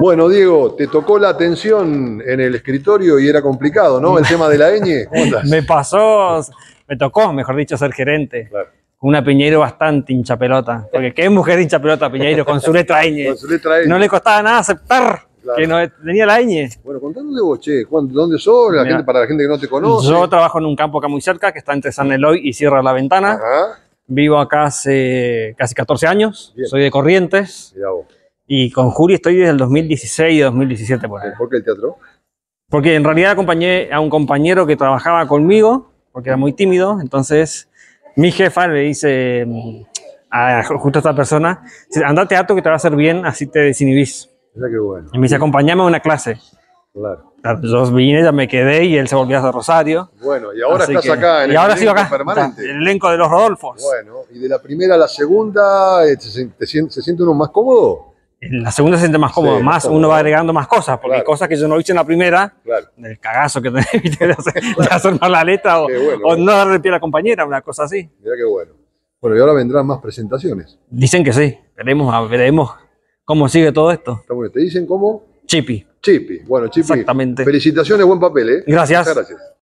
Bueno, Diego, te tocó la atención en el escritorio y era complicado, ¿no? El tema de la ñ. ¿Cómo me pasó, me tocó, mejor dicho, ser gerente. Una Piñeiro bastante hincha pelota Porque qué mujer hinchapelota, Piñeiro, con su letra ñ. Con su letra ñ. No le costaba nada aceptar. Que no tenía la ñ. Bueno, contándole de vos, che, ¿dónde sos? para la gente que no te conoce. Yo trabajo en un campo acá muy cerca, que está entre San Eloy y Cierra la Ventana. Vivo acá hace casi 14 años. Soy de Corrientes. Mira vos y con Juli estoy desde el 2016 y 2017 por ahí. ¿Por qué el teatro? Porque en realidad acompañé a un compañero que trabajaba conmigo, porque era muy tímido, entonces mi jefa le dice mm, a justo a esta persona, anda al teatro que te va a hacer bien, así te desinhibís. Que bueno. Y me dice, acompáñame a una clase. Claro. Yo vine, ya me quedé y él se volvió a Rosario. Bueno, y ahora estás acá en y el ahora elenco sigo acá, El elenco de los Rodolfos. Bueno, y de la primera a la segunda, eh, se siente uno más cómodo? en la segunda se siente más cómodo, más uno va agregando más cosas, porque cosas que yo no hice en la primera, claro. del cagazo que tenés de hacer, hacer mal la letra o, no darle pie a la compañera, una cosa así. Mira qué bueno. Bueno, y ahora vendrán más presentaciones. Dicen que sí, veremos, veremos cómo sigue todo esto. Está ¿Te dicen cómo? Chipi. Chipi, bueno, Chipi. Exactamente. Felicitaciones, buen papel, ¿eh? Gracias. gracias.